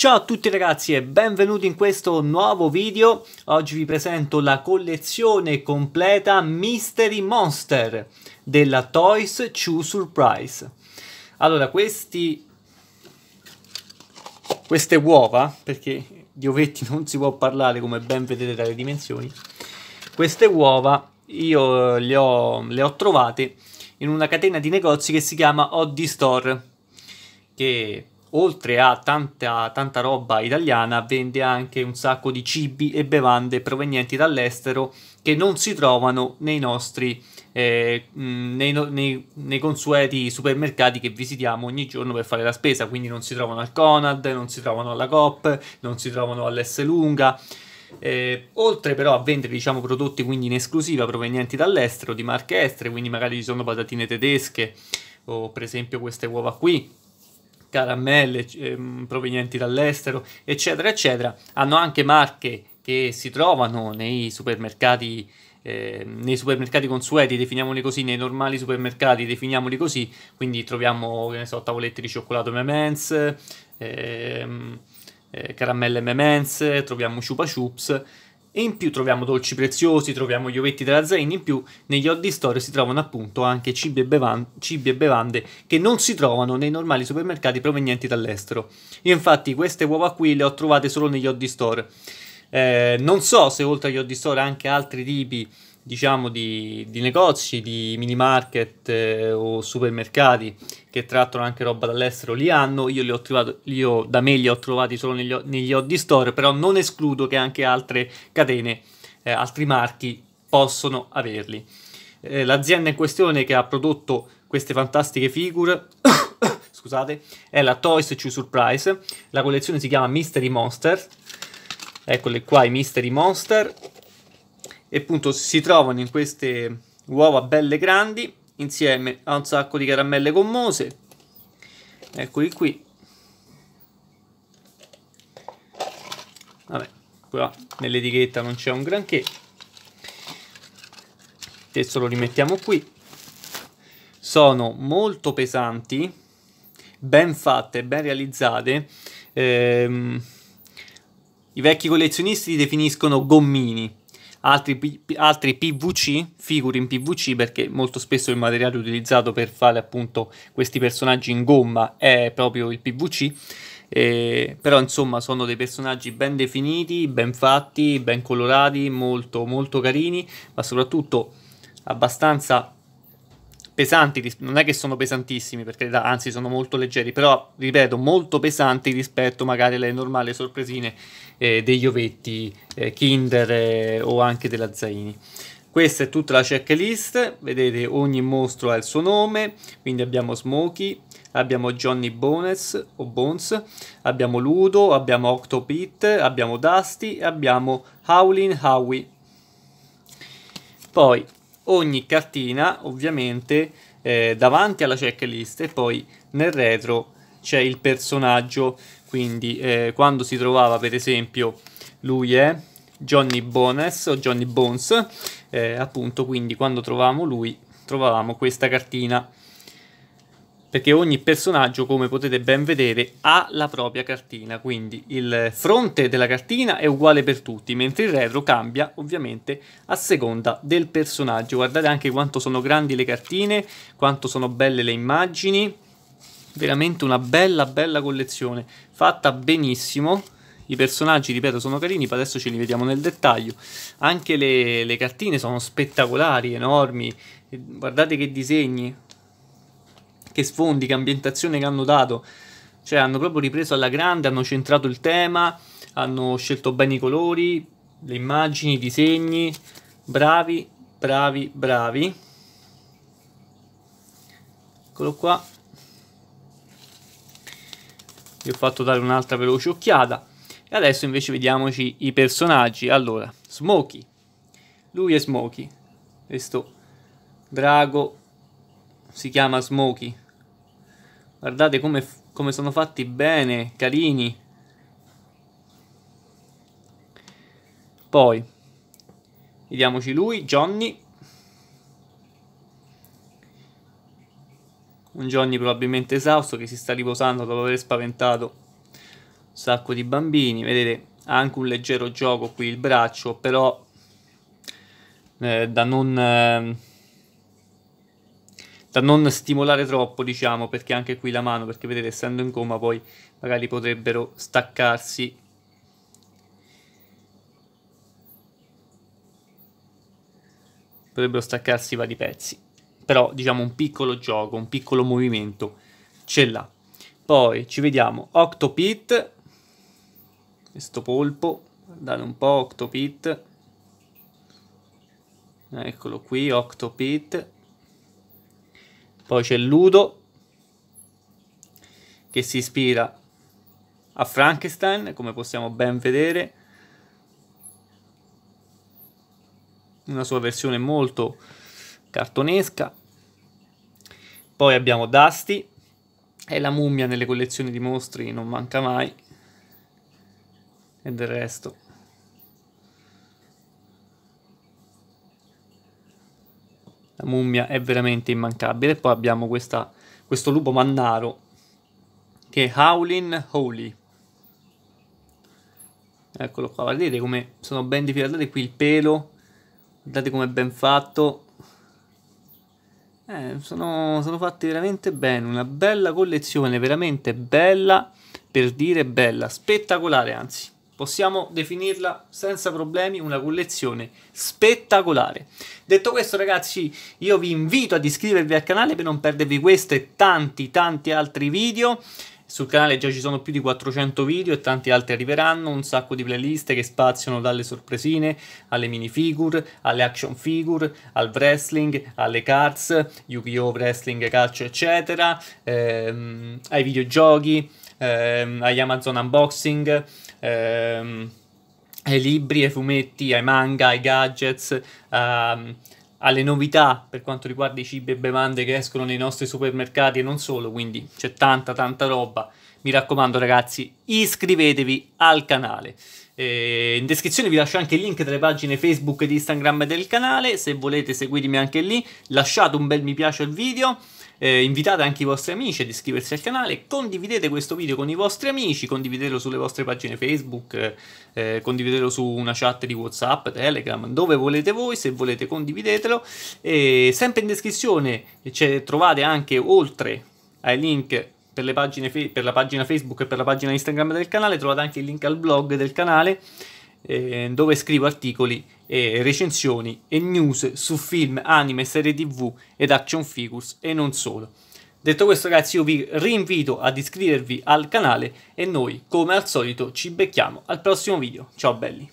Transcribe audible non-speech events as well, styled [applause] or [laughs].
Ciao a tutti ragazzi e benvenuti in questo nuovo video. Oggi vi presento la collezione completa Mystery Monster della Toys Chew Surprise. Allora, questi queste uova, perché di ovetti [laughs] non si può parlare come ben vedete dalle dimensioni. Queste uova io eh, le ho, le ho trovate in una catena di negozi che si chiama Oddy Store che oltre a tanta, tanta roba italiana, vende anche un sacco di cibi e bevande provenienti dall'estero che non si trovano nei nostri eh, nei, nei, nei, consueti supermercati che visitiamo ogni giorno per fare la spesa, quindi non si trovano al Conad, non si trovano alla Coop, non si trovano all'S Lunga. Eh, oltre però a vendere diciamo, prodotti quindi in esclusiva provenienti dall'estero, di marche estere, quindi magari ci sono patatine tedesche o per esempio queste uova qui caramelle ehm, provenienti dall'estero, eccetera, eccetera. Hanno anche marche che si trovano nei supermercati, eh, nei supermercati consueti, definiamoli così, nei normali supermercati, definiamoli così, quindi troviamo, so, tavolette di cioccolato M&M's, ehm, eh, caramelle M&M's, troviamo chupa chups, e in più troviamo dolci preziosi, troviamo gli ovetti della Zain, in più negli odd store si trovano appunto anche cibi e, bevande, cibi e, bevande, che non si trovano nei normali supermercati provenienti dall'estero. Io infatti queste uova qui le ho trovate solo negli odd store. Eh, non so se oltre agli odd store anche altri tipi diciamo di, di negozi, di mini market eh, o supermercati che trattano anche roba dall'estero li hanno, io li ho trovati, io da me li ho trovati solo negli, negli Oddi Store, però non escludo che anche altre catene, eh, altri marchi possono averli. Eh, l'azienda in questione che ha prodotto queste fantastiche figure [coughs] scusate, è la Toys to Surprise. La collezione si chiama Mystery Monster. Eccole qua i Mystery Monster. E appunto si trovano in queste uova belle grandi insieme a un sacco di caramelle gommose. Eccoli qui. Vabbè, qua nell'etichetta non c'è un granché. Adesso lo rimettiamo qui. Sono molto pesanti, ben fatte, ben realizzate. Ehm, I vecchi collezionisti li definiscono gommini altri, altri PVC, figure in PVC, perché molto spesso il materiale utilizzato per fare appunto questi personaggi in gomma è proprio il PVC. Eh, però insomma sono dei personaggi ben definiti, ben fatti, ben colorati, molto molto carini, ma soprattutto abbastanza pesanti, non è che sono pesantissimi, perché anzi sono molto leggeri, però ripeto, molto pesanti rispetto magari alle normali sorpresine eh, degli ovetti eh, Kinder eh, o anche della Zaini. Questa è tutta la checklist, vedete ogni mostro ha il suo nome, quindi abbiamo Smokey, abbiamo Johnny Bones, o Bones abbiamo Ludo, abbiamo Octopit, abbiamo Dusty, e abbiamo Howlin' Howie. Poi ogni cartina ovviamente eh, davanti alla checklist e poi nel retro c'è il personaggio quindi eh, quando si trovava per esempio lui è Johnny Bones o Johnny Bones eh, appunto quindi quando trovavamo lui trovavamo questa cartina perché ogni personaggio, come potete ben vedere, ha la propria cartina, quindi il fronte della cartina è uguale per tutti, mentre il retro cambia ovviamente a seconda del personaggio. Guardate anche quanto sono grandi le cartine, quanto sono belle le immagini, veramente una bella bella collezione, fatta benissimo. I personaggi, ripeto, sono carini, adesso ce li vediamo nel dettaglio. Anche le, le cartine sono spettacolari, enormi. Guardate che disegni, che sfondi, che ambientazione che hanno dato. Cioè hanno proprio ripreso alla grande, hanno centrato il tema, hanno scelto bene i colori, le immagini, i disegni. Bravi, bravi, bravi. Eccolo qua. Vi ho fatto dare un'altra veloce occhiata. E adesso invece vediamoci i personaggi. Allora, Smokey. Lui è Smokey. Questo drago si chiama Smokey. Guardate come, come sono fatti bene, carini. Poi, vediamoci lui, Johnny. Un Johnny probabilmente esausto che si sta riposando dopo aver spaventato un sacco di bambini. Vedete, ha anche un leggero gioco qui il braccio, però eh, da non... Eh, da non stimolare troppo, diciamo, perché anche qui la mano, perché vedete, essendo in gomma, poi magari potrebbero staccarsi. Potrebbero staccarsi vari pezzi. Però, diciamo, un piccolo gioco, un piccolo movimento ce l'ha. Poi ci vediamo Octopit, questo polpo, guardate un po' Octopit. Eccolo qui, Octopit poi c'è Ludo che si ispira a Frankenstein, come possiamo ben vedere. Una sua versione molto cartonesca. Poi abbiamo Dusty, e la mummia nelle collezioni di mostri non manca mai. E del resto La mummia è veramente immancabile. Poi abbiamo questa, questo lupo mannaro che è Howlin' Holy. Eccolo qua, vedete come sono ben difilati qui il pelo, guardate come è ben fatto. Eh, sono, sono fatti veramente bene, una bella collezione, veramente bella, per dire bella, spettacolare anzi possiamo definirla senza problemi una collezione spettacolare. Detto questo ragazzi io vi invito ad iscrivervi al canale per non perdervi questo e tanti tanti altri video. Sul canale già ci sono più di 400 video e tanti altri arriveranno, un sacco di playlist che spaziano dalle sorpresine alle minifigure, alle action figure, al wrestling, alle cards, Yu-Gi-Oh! wrestling, calcio eccetera, ehm, ai videogiochi, ehm, agli Amazon unboxing, ehm, ai libri, ai fumetti, ai manga, ai gadgets, ehm, alle novità per quanto riguarda i cibi e bevande che escono nei nostri supermercati e non solo, quindi c'è tanta tanta roba. Mi raccomando ragazzi, iscrivetevi al canale. Eh, in descrizione vi lascio anche il link delle pagine Facebook e Instagram del canale, se volete seguitemi anche lì, lasciate un bel mi piace al video eh, invitate anche i vostri amici ad iscriversi al canale, condividete questo video con i vostri amici, condividetelo sulle vostre pagine Facebook, eh, condividetelo su una chat di Whatsapp, Telegram, dove volete voi, se volete condividetelo. E sempre in descrizione trovate anche oltre ai link per, le pagine per la pagina Facebook e per la pagina Instagram del canale, trovate anche il link al blog del canale eh, dove scrivo articoli e recensioni e news su film, anime, serie tv ed action figures e non solo. Detto questo ragazzi io vi rinvito ad iscrivervi al canale e noi come al solito ci becchiamo al prossimo video. Ciao belli!